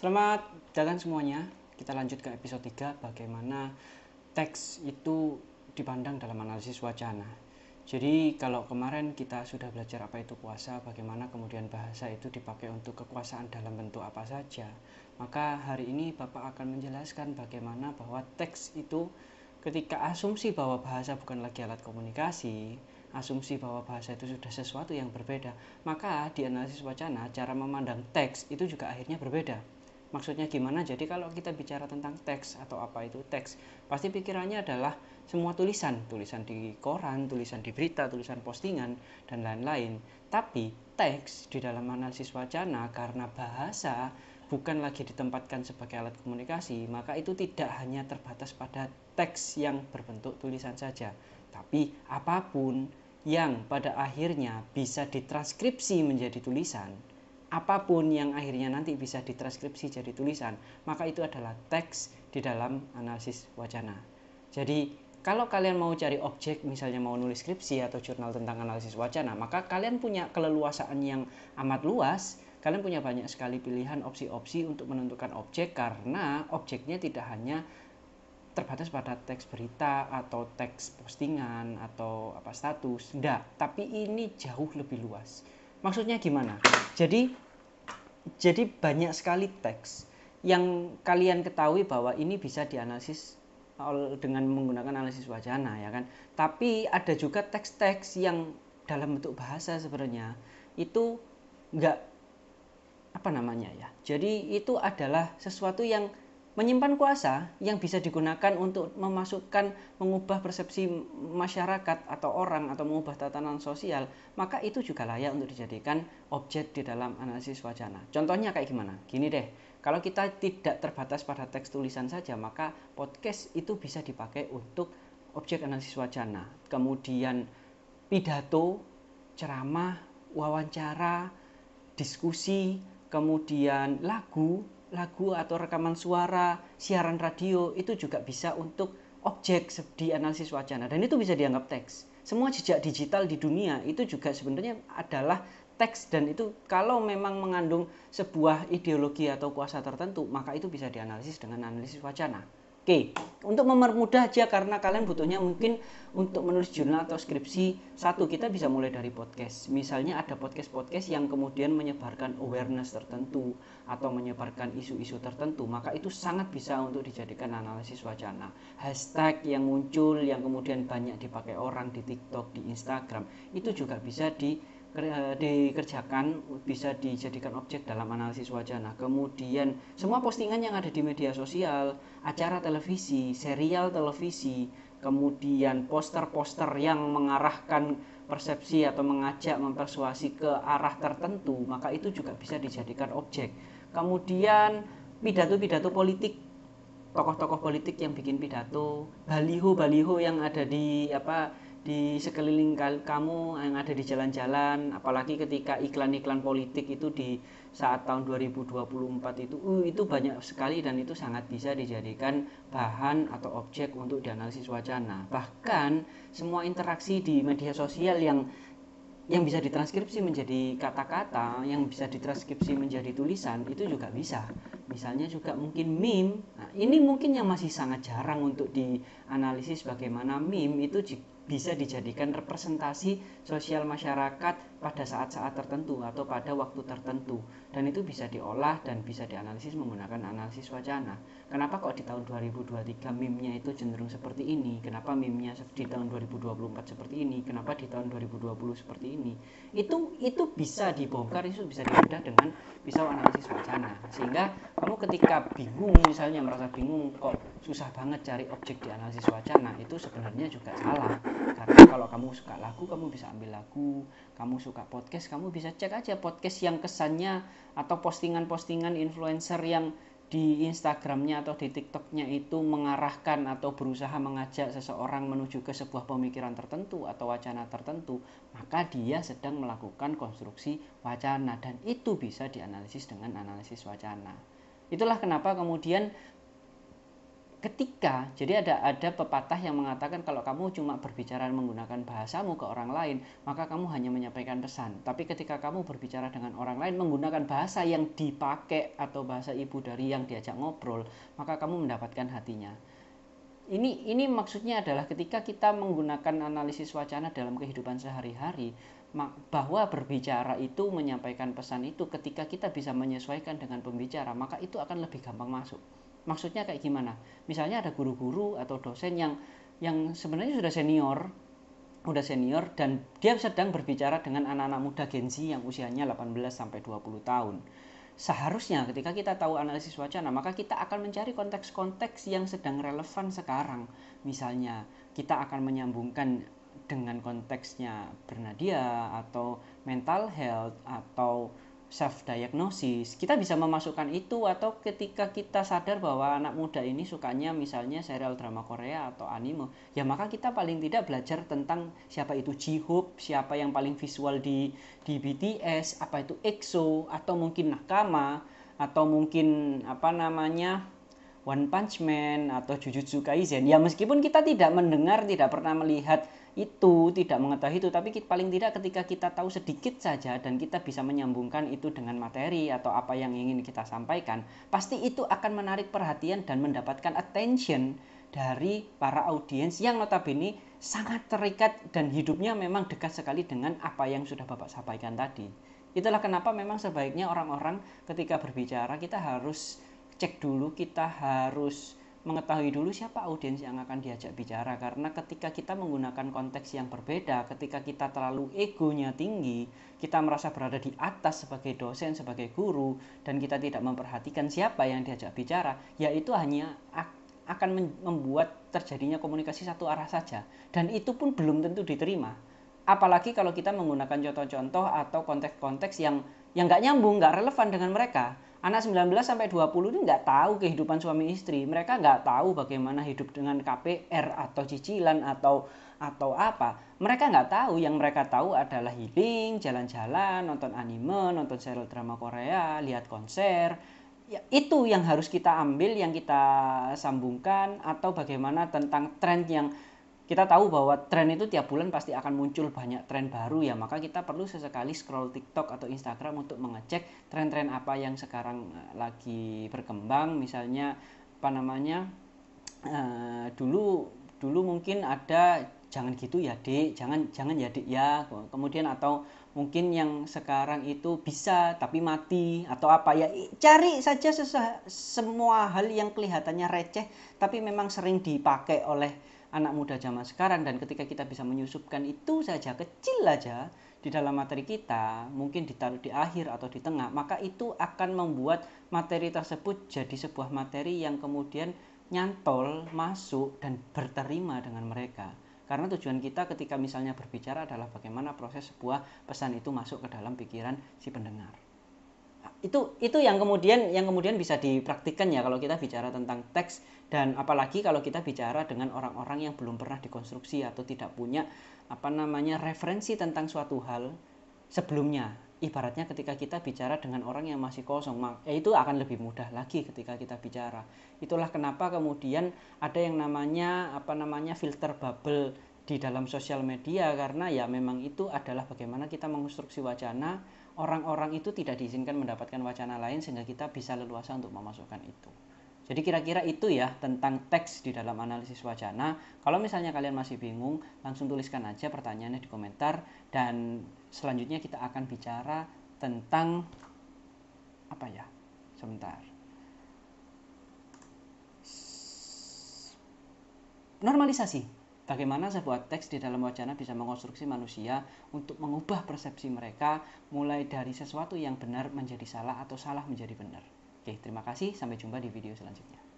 Selamat datang semuanya. Kita lanjut ke episode 3 bagaimana teks itu dipandang dalam analisis wacana. Jadi kalau kemarin kita sudah belajar apa itu kuasa, bagaimana kemudian bahasa itu dipakai untuk kekuasaan dalam bentuk apa saja, maka hari ini Bapak akan menjelaskan bagaimana bahwa teks itu ketika asumsi bahwa bahasa bukan lagi alat komunikasi, asumsi bahwa bahasa itu sudah sesuatu yang berbeda, maka di analisis wacana cara memandang teks itu juga akhirnya berbeda. Maksudnya gimana? Jadi kalau kita bicara tentang teks atau apa itu teks, pasti pikirannya adalah semua tulisan, tulisan di koran, tulisan di berita, tulisan postingan dan lain-lain. Tapi teks di dalam analisis wacana karena bahasa bukan lagi ditempatkan sebagai alat komunikasi, maka itu tidak hanya terbatas pada teks yang berbentuk tulisan saja, tapi apapun yang pada akhirnya bisa ditranskripsi menjadi tulisan apapun yang akhirnya nanti bisa ditranskripsi jadi tulisan, maka itu adalah teks di dalam analisis wacana. Jadi, kalau kalian mau cari objek, misalnya mau nulis skripsi atau jurnal tentang analisis wacana, maka kalian punya keleluasaan yang amat luas. Kalian punya banyak sekali pilihan opsi-opsi untuk menentukan objek karena objeknya tidak hanya terbatas pada teks berita atau teks postingan atau apa status. Enggak, tapi ini jauh lebih luas. Maksudnya gimana? Jadi jadi banyak sekali teks yang kalian ketahui bahwa ini bisa dianalisis dengan menggunakan analisis wacana ya kan. Tapi ada juga teks-teks yang dalam bentuk bahasa sebenarnya itu enggak apa namanya ya. Jadi itu adalah sesuatu yang Menyimpan kuasa yang bisa digunakan untuk memasukkan, mengubah persepsi masyarakat atau orang atau mengubah tatanan sosial, maka itu juga layak untuk dijadikan objek di dalam analisis wacana. Contohnya kayak gimana? Gini deh, kalau kita tidak terbatas pada teks tulisan saja, maka podcast itu bisa dipakai untuk objek analisis wacana. Kemudian pidato, ceramah, wawancara, diskusi, kemudian lagu, lagu atau rekaman suara, siaran radio itu juga bisa untuk objek di analisis wacana dan itu bisa dianggap teks. Semua jejak digital di dunia itu juga sebenarnya adalah teks dan itu kalau memang mengandung sebuah ideologi atau kuasa tertentu maka itu bisa dianalisis dengan analisis wacana. Oke, untuk mempermudah aja karena kalian butuhnya mungkin untuk menulis jurnal atau skripsi satu kita bisa mulai dari podcast. Misalnya ada podcast-podcast yang kemudian menyebarkan awareness tertentu atau menyebarkan isu-isu tertentu, maka itu sangat bisa untuk dijadikan analisis wacana. Hashtag yang muncul yang kemudian banyak dipakai orang di TikTok, di Instagram, itu juga bisa di Eh, dikerjakan bisa dijadikan objek dalam analisis wajah nah Kemudian semua postingan yang ada di media sosial, acara televisi, serial televisi, kemudian poster-poster yang mengarahkan persepsi atau mengajak mempersuasi ke arah tertentu, maka itu juga bisa dijadikan objek. Kemudian pidato-pidato politik tokoh-tokoh politik yang bikin pidato, baliho-baliho yang ada di apa di sekeliling kamu yang ada di jalan-jalan apalagi ketika iklan-iklan politik itu di saat tahun 2024 itu uh, itu banyak sekali dan itu sangat bisa dijadikan bahan atau objek untuk dianalisis wacana bahkan semua interaksi di media sosial yang yang bisa ditranskripsi menjadi kata-kata yang bisa ditranskripsi menjadi tulisan itu juga bisa misalnya juga mungkin meme nah, ini mungkin yang masih sangat jarang untuk dianalisis bagaimana meme itu bisa dijadikan representasi sosial masyarakat pada saat-saat tertentu atau pada waktu tertentu dan itu bisa diolah dan bisa dianalisis menggunakan analisis wacana kenapa kok di tahun 2023 meme-nya itu cenderung seperti ini kenapa meme-nya di tahun 2024 seperti ini kenapa di tahun 2020 seperti ini itu itu bisa dibongkar itu bisa dibedah dengan bisa analisis wacana sehingga kamu ketika bingung misalnya merasa bingung kok susah banget cari objek di analisis wacana itu sebenarnya juga salah kalau kamu suka lagu kamu bisa ambil lagu kamu suka podcast kamu bisa cek aja podcast yang kesannya atau postingan-postingan influencer yang di Instagramnya atau di TikToknya itu mengarahkan atau berusaha mengajak seseorang menuju ke sebuah pemikiran tertentu atau wacana tertentu, maka dia sedang melakukan konstruksi wacana dan itu bisa dianalisis dengan analisis wacana. Itulah kenapa kemudian ketika jadi ada ada pepatah yang mengatakan kalau kamu cuma berbicara menggunakan bahasamu ke orang lain maka kamu hanya menyampaikan pesan tapi ketika kamu berbicara dengan orang lain menggunakan bahasa yang dipakai atau bahasa ibu dari yang diajak ngobrol maka kamu mendapatkan hatinya ini ini maksudnya adalah ketika kita menggunakan analisis wacana dalam kehidupan sehari-hari bahwa berbicara itu menyampaikan pesan itu ketika kita bisa menyesuaikan dengan pembicara maka itu akan lebih gampang masuk maksudnya kayak gimana misalnya ada guru-guru atau dosen yang yang sebenarnya sudah senior sudah senior dan dia sedang berbicara dengan anak-anak muda Gen Z yang usianya 18 sampai 20 tahun. Seharusnya ketika kita tahu analisis wacana, maka kita akan mencari konteks-konteks yang sedang relevan sekarang. Misalnya, kita akan menyambungkan dengan konteksnya Bernadia atau mental health atau self diagnosis kita bisa memasukkan itu atau ketika kita sadar bahwa anak muda ini sukanya misalnya serial drama Korea atau anime ya maka kita paling tidak belajar tentang siapa itu J-Hope siapa yang paling visual di di BTS apa itu EXO atau mungkin Nakama atau mungkin apa namanya One Punch Man atau Jujutsu Kaisen. Ya meskipun kita tidak mendengar, tidak pernah melihat itu, tidak mengetahui itu, tapi kita, paling tidak ketika kita tahu sedikit saja dan kita bisa menyambungkan itu dengan materi atau apa yang ingin kita sampaikan, pasti itu akan menarik perhatian dan mendapatkan attention dari para audiens yang notabene sangat terikat dan hidupnya memang dekat sekali dengan apa yang sudah Bapak sampaikan tadi. Itulah kenapa memang sebaiknya orang-orang ketika berbicara kita harus cek dulu kita harus mengetahui dulu siapa audiens yang akan diajak bicara karena ketika kita menggunakan konteks yang berbeda, ketika kita terlalu egonya tinggi, kita merasa berada di atas sebagai dosen, sebagai guru dan kita tidak memperhatikan siapa yang diajak bicara, yaitu hanya akan membuat terjadinya komunikasi satu arah saja dan itu pun belum tentu diterima. Apalagi kalau kita menggunakan contoh-contoh atau konteks-konteks yang yang nggak nyambung, nggak relevan dengan mereka anak 19 sampai 20 ini nggak tahu kehidupan suami istri. Mereka nggak tahu bagaimana hidup dengan KPR atau cicilan atau atau apa. Mereka nggak tahu. Yang mereka tahu adalah healing, jalan-jalan, nonton anime, nonton serial drama Korea, lihat konser. Ya, itu yang harus kita ambil, yang kita sambungkan atau bagaimana tentang tren yang kita tahu bahwa tren itu tiap bulan pasti akan muncul banyak tren baru ya maka kita perlu sesekali scroll TikTok atau Instagram untuk mengecek tren-tren apa yang sekarang eh, lagi berkembang misalnya apa namanya uh, dulu dulu mungkin ada jangan gitu ya dek jangan jangan ya dek ya kemudian atau mungkin yang sekarang itu bisa tapi mati atau apa ya cari saja semua hal yang kelihatannya receh tapi memang sering dipakai oleh anak muda zaman sekarang dan ketika kita bisa menyusupkan itu saja kecil saja di dalam materi kita mungkin ditaruh di akhir atau di tengah maka itu akan membuat materi tersebut jadi sebuah materi yang kemudian nyantol masuk dan berterima dengan mereka karena tujuan kita ketika misalnya berbicara adalah bagaimana proses sebuah pesan itu masuk ke dalam pikiran si pendengar itu itu yang kemudian yang kemudian bisa dipraktikkan ya kalau kita bicara tentang teks dan apalagi kalau kita bicara dengan orang-orang yang belum pernah dikonstruksi atau tidak punya apa namanya referensi tentang suatu hal sebelumnya ibaratnya ketika kita bicara dengan orang yang masih kosong ya itu akan lebih mudah lagi ketika kita bicara itulah kenapa kemudian ada yang namanya apa namanya filter bubble di dalam sosial media karena ya memang itu adalah bagaimana kita mengonstruksi wacana orang-orang itu tidak diizinkan mendapatkan wacana lain sehingga kita bisa leluasa untuk memasukkan itu. Jadi kira-kira itu ya tentang teks di dalam analisis wacana. Kalau misalnya kalian masih bingung, langsung tuliskan aja pertanyaannya di komentar dan selanjutnya kita akan bicara tentang apa ya? Sebentar. Normalisasi. Bagaimana sebuah teks di dalam wacana bisa mengonstruksi manusia untuk mengubah persepsi mereka mulai dari sesuatu yang benar menjadi salah atau salah menjadi benar. Oke, terima kasih. Sampai jumpa di video selanjutnya.